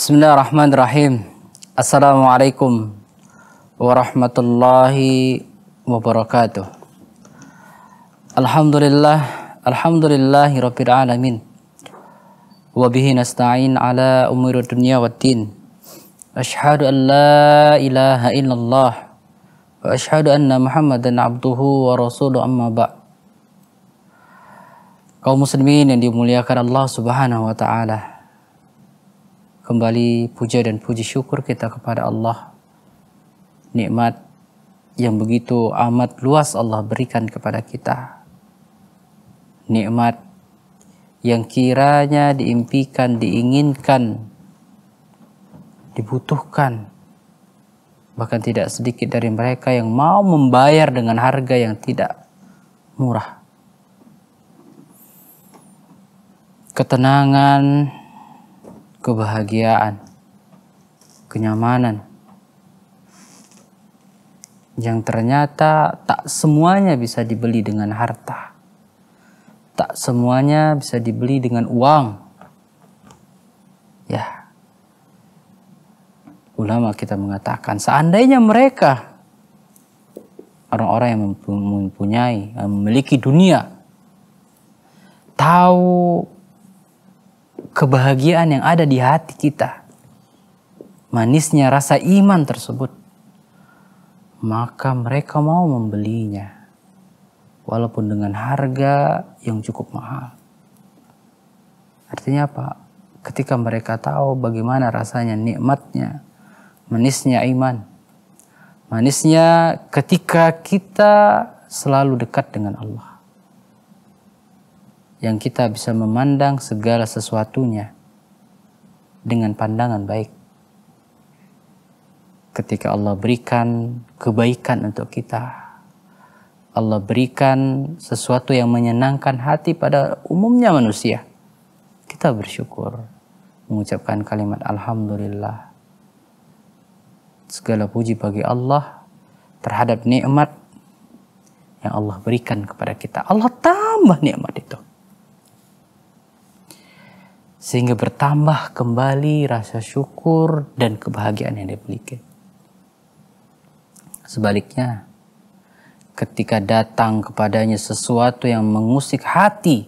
Bismillahirrahmanirrahim. Assalamualaikum warahmatullahi wabarakatuh. Alhamdulillah, alhamdulillahi rabbil alamin. nasta'in ala أشهد أن لا إله إلا الله وأشهد أن محمدا عبده ورسوله أما بعد kaum muslimin yang dimuliakan Allah Subhanahu wa taala. Kembali puja dan puji syukur kita kepada Allah. Nikmat yang begitu amat luas Allah berikan kepada kita. Nikmat yang kiranya diimpikan, diinginkan dibutuhkan. Bahkan tidak sedikit dari mereka yang mau membayar dengan harga yang tidak murah. Ketenangan, kebahagiaan, kenyamanan. Yang ternyata tak semuanya bisa dibeli dengan harta. Tak semuanya bisa dibeli dengan uang. ulama kita mengatakan seandainya mereka orang-orang yang mempunyai yang eh, memiliki dunia tahu kebahagiaan yang ada di hati kita manisnya rasa iman tersebut maka mereka mau membelinya walaupun dengan harga yang cukup mahal artinya apa ketika mereka tahu bagaimana rasanya nikmatnya manisnya iman. Manisnya ketika kita selalu dekat dengan Allah. Yang kita bisa memandang segala sesuatunya dengan pandangan baik. Ketika Allah berikan kebaikan untuk kita. Allah berikan sesuatu yang menyenangkan hati pada umumnya manusia. Kita bersyukur mengucapkan kalimat Alhamdulillah Segala puji bagi Allah terhadap nikmat yang Allah berikan kepada kita. Allah tambah nikmat itu. Sehingga bertambah kembali rasa syukur dan kebahagiaan yang dia miliki Sebaliknya, ketika datang kepadanya sesuatu yang mengusik hati,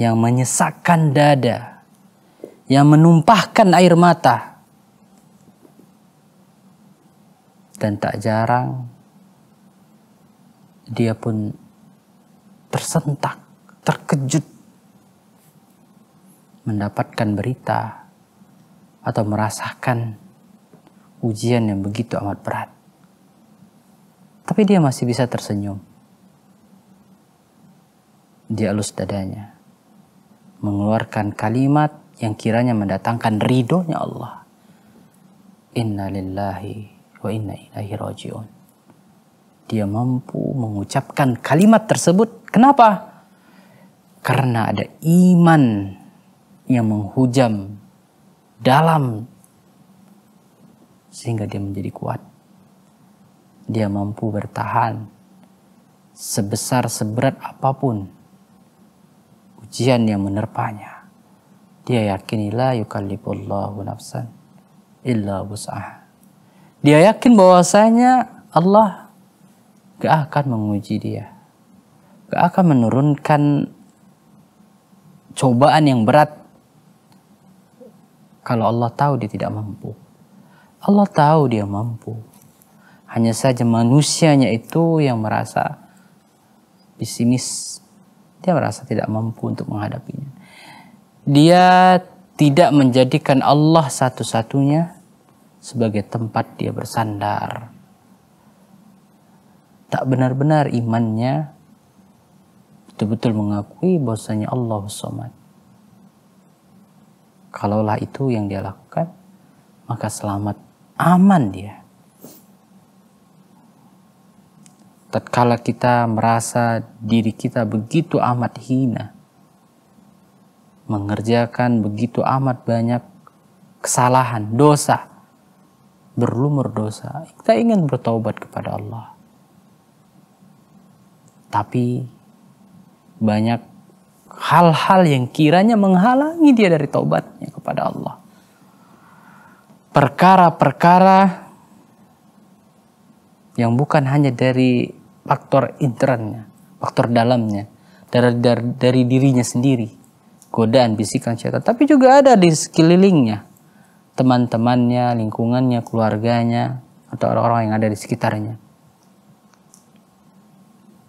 yang menyesakkan dada, yang menumpahkan air mata. Dan tak jarang dia pun tersentak, terkejut mendapatkan berita atau merasakan ujian yang begitu amat berat. Tapi dia masih bisa tersenyum. Dia elus dadanya, mengeluarkan kalimat yang kiranya mendatangkan ridhonya Allah. Inna lillahi wa inna ilaihi raji'un. Dia mampu mengucapkan kalimat tersebut. Kenapa? Karena ada iman yang menghujam dalam sehingga dia menjadi kuat. Dia mampu bertahan sebesar seberat apapun ujian yang menerpanya dia yakin la yukallifullahu nafsan illa wus'ah. Dia yakin bahwasanya Allah gak akan menguji dia. Gak akan menurunkan cobaan yang berat kalau Allah tahu dia tidak mampu. Allah tahu dia mampu. Hanya saja manusianya itu yang merasa pesimis. Dia merasa tidak mampu untuk menghadapinya dia tidak menjadikan Allah satu-satunya sebagai tempat dia bersandar. Tak benar-benar imannya betul-betul mengakui bahwasanya Allah Somad. Kalaulah itu yang dia lakukan, maka selamat aman dia. Tatkala kita merasa diri kita begitu amat hina, mengerjakan begitu amat banyak kesalahan, dosa, berlumur dosa. Kita ingin bertaubat kepada Allah. Tapi banyak hal-hal yang kiranya menghalangi dia dari taubatnya kepada Allah. Perkara-perkara yang bukan hanya dari faktor internnya, faktor dalamnya, dari, dari, dari dirinya sendiri, godaan bisikan setan, tapi juga ada di sekelilingnya, teman-temannya, lingkungannya, keluarganya, atau orang-orang yang ada di sekitarnya.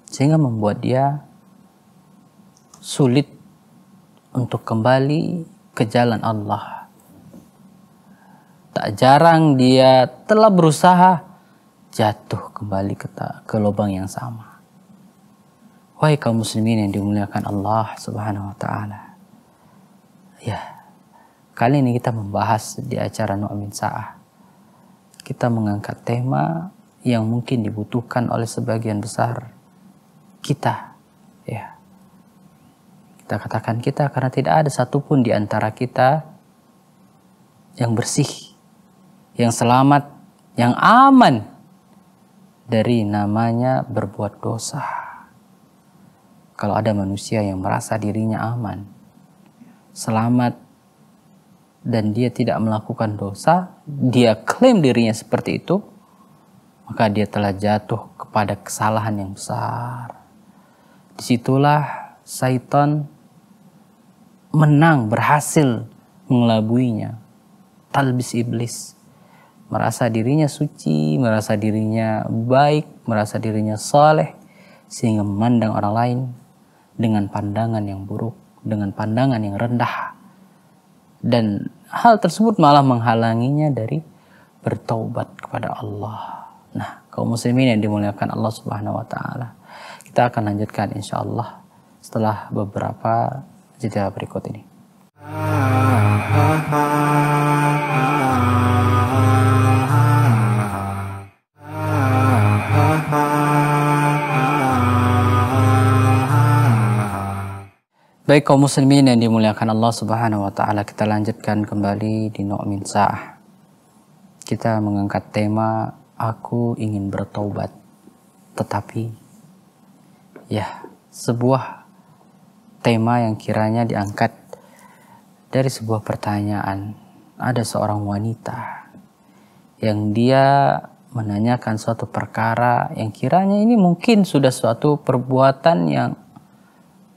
Sehingga membuat dia sulit untuk kembali ke jalan Allah. Tak jarang dia telah berusaha jatuh kembali ke, ke lubang yang sama. Wahai kaum muslimin yang dimuliakan Allah Subhanahu wa taala. Ya, kali ini kita membahas di acara Nu'min Sa'ah. Kita mengangkat tema yang mungkin dibutuhkan oleh sebagian besar kita. Ya. Kita katakan kita karena tidak ada satupun di antara kita yang bersih, yang selamat, yang aman dari namanya berbuat dosa. Kalau ada manusia yang merasa dirinya aman, selamat dan dia tidak melakukan dosa, dia klaim dirinya seperti itu, maka dia telah jatuh kepada kesalahan yang besar. Disitulah Saiton menang, berhasil mengelabuinya. Talbis iblis. Merasa dirinya suci, merasa dirinya baik, merasa dirinya soleh, sehingga memandang orang lain dengan pandangan yang buruk dengan pandangan yang rendah. Dan hal tersebut malah menghalanginya dari bertaubat kepada Allah. Nah, kaum muslimin yang dimuliakan Allah Subhanahu wa taala. Kita akan lanjutkan insya Allah setelah beberapa jeda berikut ini. Ah, ah, ah. Baik kaum muslimin yang dimuliakan Allah Subhanahu wa taala, kita lanjutkan kembali di Nu'min Sa'ah. Kita mengangkat tema aku ingin bertobat. Tetapi ya, sebuah tema yang kiranya diangkat dari sebuah pertanyaan. Ada seorang wanita yang dia menanyakan suatu perkara yang kiranya ini mungkin sudah suatu perbuatan yang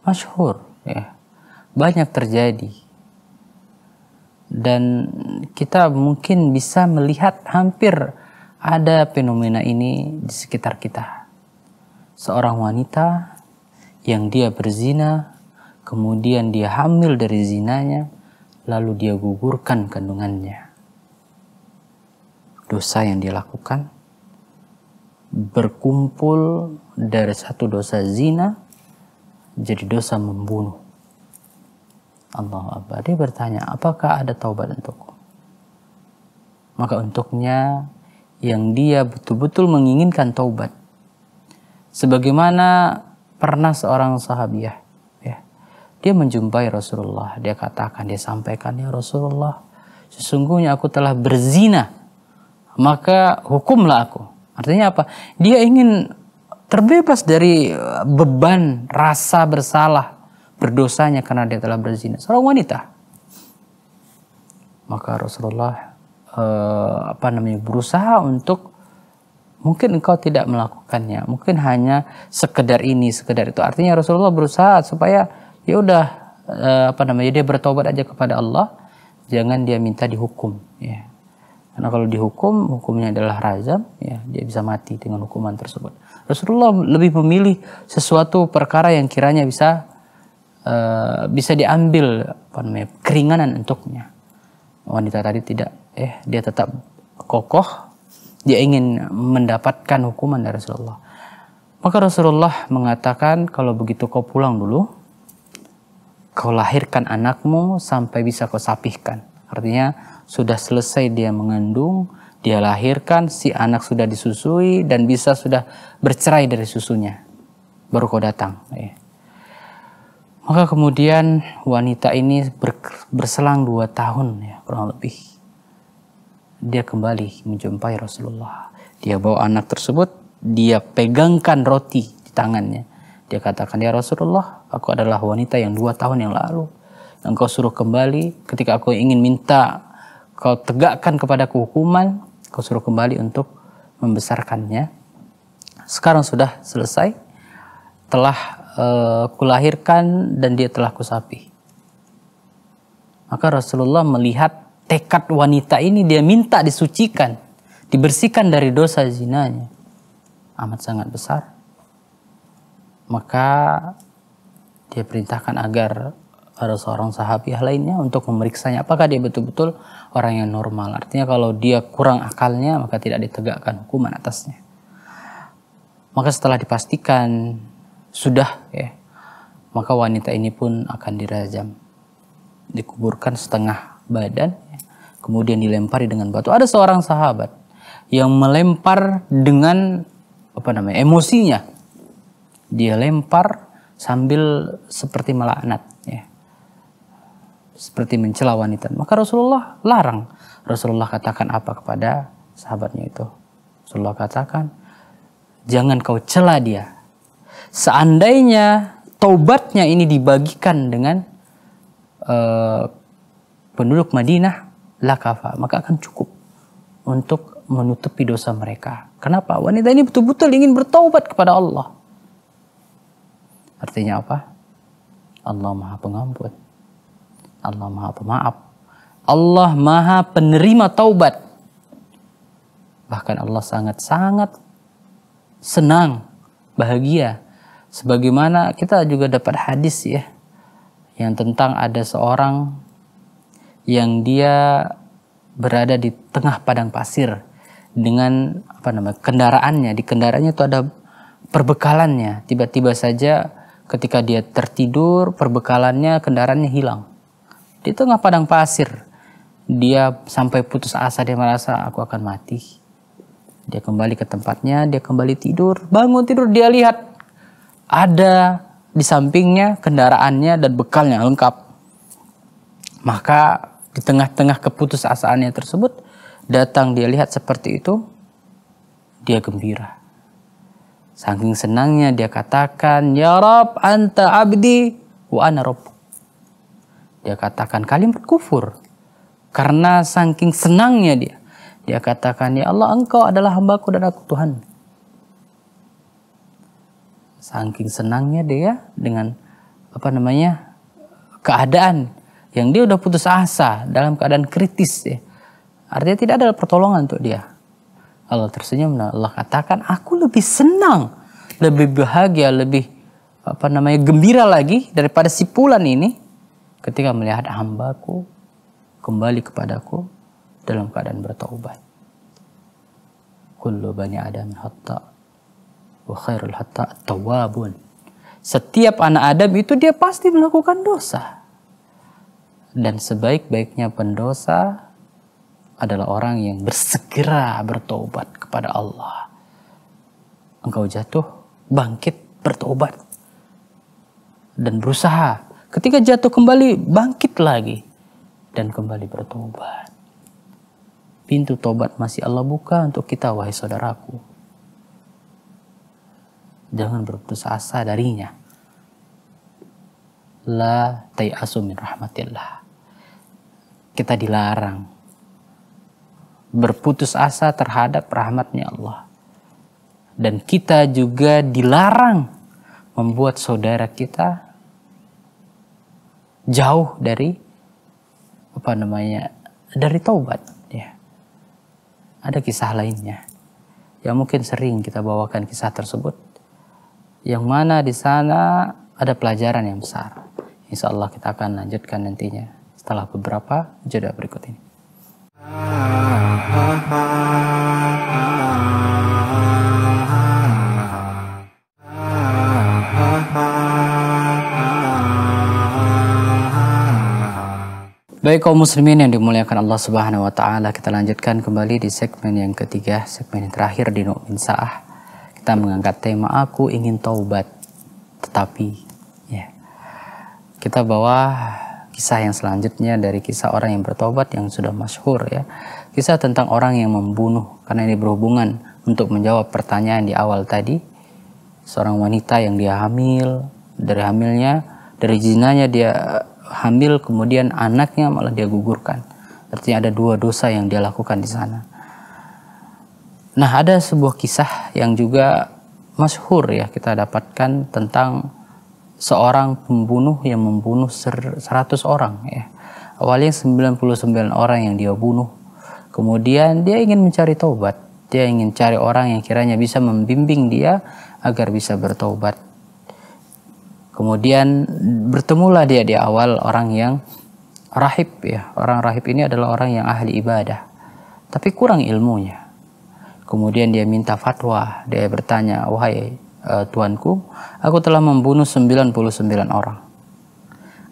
masyhur ya banyak terjadi dan kita mungkin bisa melihat hampir ada fenomena ini di sekitar kita seorang wanita yang dia berzina kemudian dia hamil dari zinanya lalu dia gugurkan kandungannya dosa yang dia lakukan berkumpul dari satu dosa zina jadi dosa membunuh. Allah Akbar. Dia bertanya, apakah ada taubat untukku? Maka untuknya yang dia betul-betul menginginkan taubat. Sebagaimana pernah seorang sahabiah, ya, dia menjumpai Rasulullah. Dia katakan, dia sampaikan, ya Rasulullah, sesungguhnya aku telah berzina. Maka hukumlah aku. Artinya apa? Dia ingin terbebas dari eh, beban rasa bersalah berdosanya karena dia telah berzina seorang wanita maka Rasulullah eh, apa namanya berusaha untuk mungkin engkau tidak melakukannya mungkin hanya sekedar ini sekedar itu artinya Rasulullah berusaha supaya ya udah eh, apa namanya dia bertobat aja kepada Allah jangan dia minta dihukum ya karena kalau dihukum hukumnya adalah razam ya dia bisa mati dengan hukuman tersebut Rasulullah lebih memilih sesuatu perkara yang kiranya bisa uh, bisa diambil apa namanya keringanan untuknya. Wanita tadi tidak eh dia tetap kokoh dia ingin mendapatkan hukuman dari Rasulullah. Maka Rasulullah mengatakan kalau begitu kau pulang dulu kau lahirkan anakmu sampai bisa kau sapihkan. Artinya sudah selesai dia mengandung dia lahirkan, si anak sudah disusui dan bisa sudah bercerai dari susunya. Baru kau datang. Iya. Maka kemudian wanita ini ber, berselang dua tahun ya kurang lebih. Dia kembali menjumpai Rasulullah. Dia bawa anak tersebut, dia pegangkan roti di tangannya. Dia katakan, ya Rasulullah, aku adalah wanita yang dua tahun yang lalu. Engkau suruh kembali ketika aku ingin minta kau tegakkan kepadaku hukuman, Kau suruh kembali untuk membesarkannya. Sekarang sudah selesai. Telah uh, kulahirkan dan dia telah kusapi. Maka Rasulullah melihat tekad wanita ini dia minta disucikan, dibersihkan dari dosa zinanya. Amat sangat besar. Maka dia perintahkan agar pada seorang sahabiah lainnya untuk memeriksanya apakah dia betul-betul orang yang normal. Artinya kalau dia kurang akalnya maka tidak ditegakkan hukuman atasnya. Maka setelah dipastikan sudah ya, maka wanita ini pun akan dirajam. Dikuburkan setengah badan ya, kemudian dilempari dengan batu. Ada seorang sahabat yang melempar dengan apa namanya? emosinya. Dia lempar sambil seperti melaknat ya seperti mencela wanita. Maka Rasulullah larang. Rasulullah katakan apa kepada sahabatnya itu? Rasulullah katakan, jangan kau cela dia. Seandainya taubatnya ini dibagikan dengan uh, penduduk Madinah, lakafa, maka akan cukup untuk menutupi dosa mereka. Kenapa? Wanita ini betul-betul ingin bertaubat kepada Allah. Artinya apa? Allah Maha Pengampun. Allah Maha Pemaaf. Allah Maha Penerima Taubat. Bahkan Allah sangat-sangat senang, bahagia. Sebagaimana kita juga dapat hadis ya, yang tentang ada seorang yang dia berada di tengah padang pasir dengan apa namanya kendaraannya di kendaraannya itu ada perbekalannya tiba-tiba saja ketika dia tertidur perbekalannya kendaraannya hilang di tengah padang pasir. Dia sampai putus asa, dia merasa aku akan mati. Dia kembali ke tempatnya, dia kembali tidur, bangun tidur, dia lihat ada di sampingnya kendaraannya dan bekalnya lengkap. Maka di tengah-tengah keputusasaannya tersebut, datang dia lihat seperti itu, dia gembira. Saking senangnya dia katakan, Ya Rab, anta abdi, wa ana rabbuk. Dia katakan kalimat kufur. Karena saking senangnya dia. Dia katakan, Ya Allah engkau adalah hambaku dan aku Tuhan. Saking senangnya dia dengan apa namanya keadaan yang dia udah putus asa dalam keadaan kritis ya. Artinya tidak ada pertolongan untuk dia. Allah tersenyum Allah katakan, aku lebih senang, lebih bahagia, lebih apa namanya gembira lagi daripada si pulan ini ketika melihat hambaku kembali kepadaku dalam keadaan bertaubat. Kullu bani Adam hatta wa khairul hatta tawabun. Setiap anak Adam itu dia pasti melakukan dosa. Dan sebaik-baiknya pendosa adalah orang yang bersegera bertobat kepada Allah. Engkau jatuh, bangkit, bertobat. Dan berusaha Ketika jatuh kembali, bangkit lagi dan kembali bertobat. Pintu tobat masih Allah buka untuk kita, wahai saudaraku. Jangan berputus asa darinya. La tayasu min rahmatillah. Kita dilarang berputus asa terhadap rahmatnya Allah. Dan kita juga dilarang membuat saudara kita jauh dari apa namanya dari taubat ya ada kisah lainnya yang mungkin sering kita bawakan kisah tersebut yang mana di sana ada pelajaran yang besar Insya Allah kita akan lanjutkan nantinya setelah beberapa jeda berikut ini. Ah, ah, ah, Baik kaum muslimin yang dimuliakan Allah Subhanahu wa taala, kita lanjutkan kembali di segmen yang ketiga, segmen yang terakhir di Nu'min Sa'ah. Kita mengangkat tema aku ingin taubat tetapi ya. Kita bawa kisah yang selanjutnya dari kisah orang yang bertobat yang sudah masyhur ya. Kisah tentang orang yang membunuh karena ini berhubungan untuk menjawab pertanyaan di awal tadi. Seorang wanita yang dia hamil, dari hamilnya, dari jinanya dia hamil kemudian anaknya malah dia gugurkan. Artinya ada dua dosa yang dia lakukan di sana. Nah, ada sebuah kisah yang juga masyhur ya kita dapatkan tentang seorang pembunuh yang membunuh 100 orang ya. Awalnya 99 orang yang dia bunuh. Kemudian dia ingin mencari taubat. Dia ingin cari orang yang kiranya bisa membimbing dia agar bisa bertaubat. Kemudian bertemulah dia di awal orang yang rahib ya. Orang rahib ini adalah orang yang ahli ibadah. Tapi kurang ilmunya. Kemudian dia minta fatwa. Dia bertanya, "Wahai uh, tuanku, aku telah membunuh 99 orang.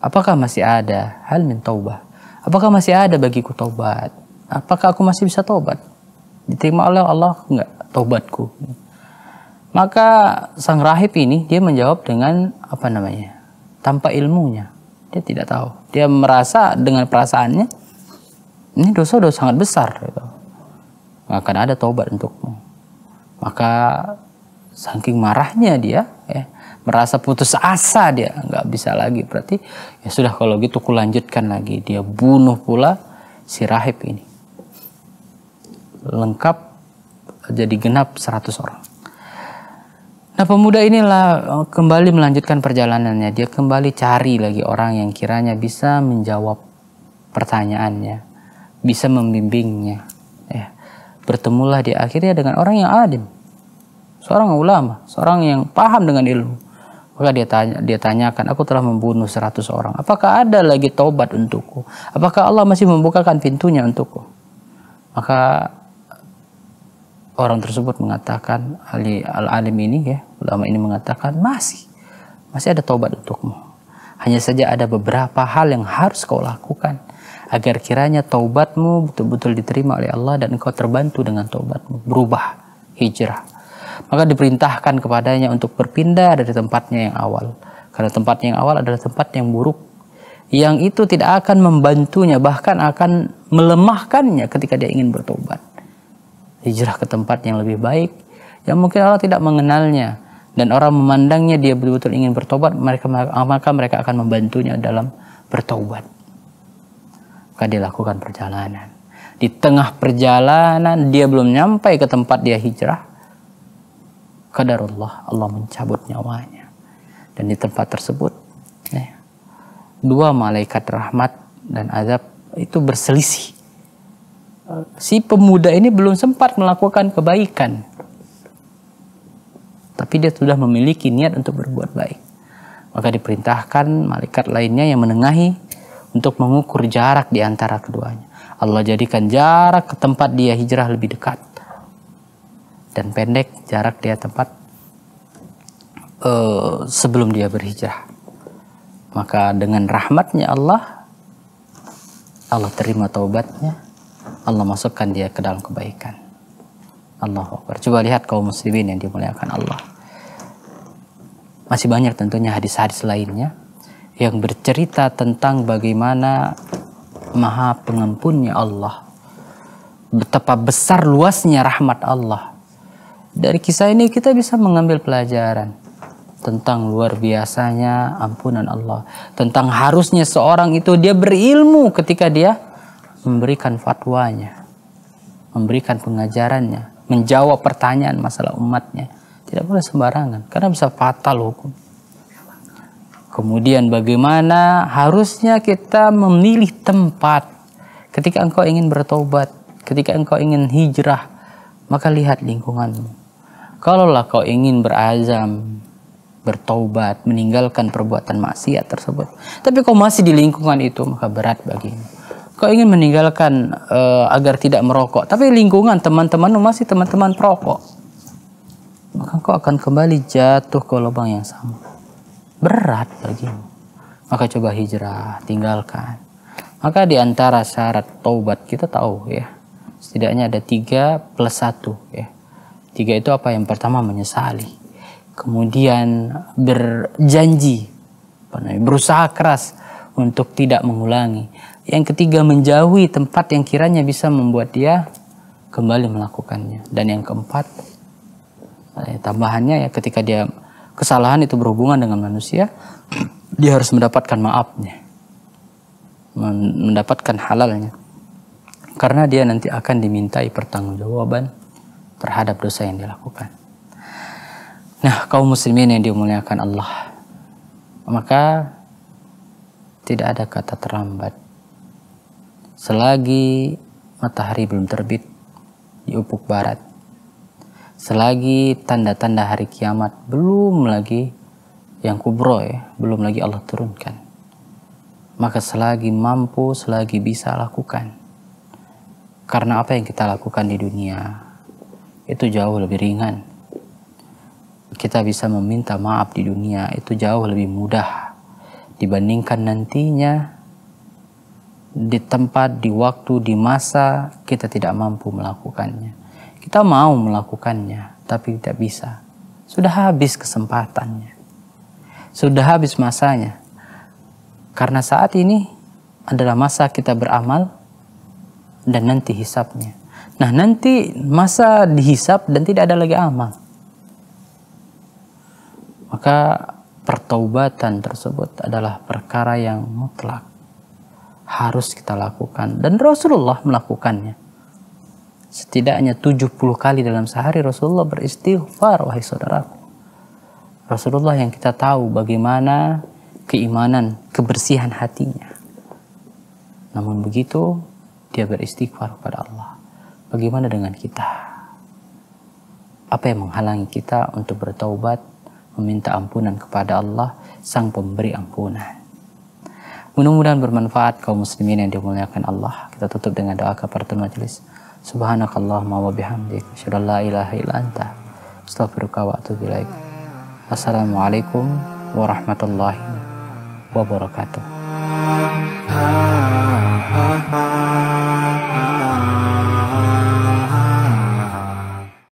Apakah masih ada hal min taubah? Apakah masih ada bagiku taubat? Apakah aku masih bisa taubat? Diterima oleh Allah enggak taubatku?" Maka sang rahib ini dia menjawab dengan apa namanya? Tanpa ilmunya. Dia tidak tahu. Dia merasa dengan perasaannya ini dosa sudah sangat besar gitu. Gak ada taubat untukmu. Maka saking marahnya dia ya, merasa putus asa dia nggak bisa lagi berarti ya sudah kalau gitu ku lanjutkan lagi dia bunuh pula si rahib ini lengkap jadi genap 100 orang Nah pemuda inilah oh, kembali melanjutkan perjalanannya. Dia kembali cari lagi orang yang kiranya bisa menjawab pertanyaannya, bisa membimbingnya. Ya. Bertemulah dia akhirnya dengan orang yang alim, seorang ulama, seorang yang paham dengan ilmu. Maka dia tanya, dia tanyakan, aku telah membunuh seratus orang. Apakah ada lagi taubat untukku? Apakah Allah masih membukakan pintunya untukku? Maka orang tersebut mengatakan Ali al-alim ini ya ulama ini mengatakan masih masih ada taubat untukmu hanya saja ada beberapa hal yang harus kau lakukan agar kiranya taubatmu betul-betul diterima oleh Allah dan engkau terbantu dengan taubatmu berubah hijrah maka diperintahkan kepadanya untuk berpindah dari tempatnya yang awal karena tempatnya yang awal adalah tempat yang buruk yang itu tidak akan membantunya bahkan akan melemahkannya ketika dia ingin bertobat hijrah ke tempat yang lebih baik yang mungkin Allah tidak mengenalnya dan orang memandangnya dia betul-betul ingin bertobat mereka maka mereka akan membantunya dalam bertobat maka dia lakukan perjalanan di tengah perjalanan dia belum nyampai ke tempat dia hijrah kadarullah Allah mencabut nyawanya dan di tempat tersebut eh, dua malaikat rahmat dan azab itu berselisih si pemuda ini belum sempat melakukan kebaikan. Tapi dia sudah memiliki niat untuk berbuat baik. Maka diperintahkan malaikat lainnya yang menengahi untuk mengukur jarak di antara keduanya. Allah jadikan jarak ke tempat dia hijrah lebih dekat. Dan pendek jarak dia tempat uh, sebelum dia berhijrah. Maka dengan rahmatnya Allah, Allah terima taubatnya Allah masukkan dia ke dalam kebaikan. Allah, Akbar. Coba lihat kaum muslimin yang dimuliakan Allah. Masih banyak tentunya hadis-hadis lainnya yang bercerita tentang bagaimana maha pengampunnya Allah. Betapa besar luasnya rahmat Allah. Dari kisah ini kita bisa mengambil pelajaran tentang luar biasanya ampunan Allah. Tentang harusnya seorang itu dia berilmu ketika dia memberikan fatwanya, memberikan pengajarannya, menjawab pertanyaan masalah umatnya. Tidak boleh sembarangan, karena bisa fatal hukum. Kemudian bagaimana harusnya kita memilih tempat ketika engkau ingin bertobat, ketika engkau ingin hijrah, maka lihat lingkunganmu. Kalaulah kau ingin berazam, bertobat, meninggalkan perbuatan maksiat tersebut, tapi kau masih di lingkungan itu, maka berat bagimu kau ingin meninggalkan uh, agar tidak merokok, tapi lingkungan teman teman masih teman-teman perokok, maka kau akan kembali jatuh ke lubang yang sama. Berat bagimu. Maka coba hijrah, tinggalkan. Maka di antara syarat taubat kita tahu ya, setidaknya ada tiga plus satu ya. Tiga itu apa? Yang pertama menyesali, kemudian berjanji, berusaha keras untuk tidak mengulangi yang ketiga menjauhi tempat yang kiranya bisa membuat dia kembali melakukannya. Dan yang keempat eh, tambahannya ya ketika dia kesalahan itu berhubungan dengan manusia, dia harus mendapatkan maafnya. Mendapatkan halalnya. Karena dia nanti akan dimintai pertanggungjawaban terhadap dosa yang dilakukan. Nah, kaum muslimin yang dimuliakan Allah, maka tidak ada kata terlambat selagi matahari belum terbit di ufuk barat, selagi tanda-tanda hari kiamat belum lagi yang kubro ya, belum lagi Allah turunkan. Maka selagi mampu, selagi bisa lakukan. Karena apa yang kita lakukan di dunia itu jauh lebih ringan. Kita bisa meminta maaf di dunia itu jauh lebih mudah dibandingkan nantinya di tempat, di waktu, di masa kita tidak mampu melakukannya. Kita mau melakukannya, tapi tidak bisa. Sudah habis kesempatannya. Sudah habis masanya. Karena saat ini adalah masa kita beramal dan nanti hisapnya. Nah nanti masa dihisap dan tidak ada lagi amal. Maka pertobatan tersebut adalah perkara yang mutlak harus kita lakukan dan Rasulullah melakukannya. Setidaknya 70 kali dalam sehari Rasulullah beristighfar wahai saudaraku. Rasulullah yang kita tahu bagaimana keimanan, kebersihan hatinya. Namun begitu dia beristighfar kepada Allah. Bagaimana dengan kita? Apa yang menghalangi kita untuk bertaubat, meminta ampunan kepada Allah, Sang Pemberi ampunan? Mudah-mudahan bermanfaat kaum muslimin yang dimuliakan Allah. Kita tutup dengan doa kepada majelis. Subhanakallahumma wa bihamdik. Asyhadu la ilaha illa anta. Astaghfiruka wa atubu Assalamualaikum warahmatullahi wabarakatuh.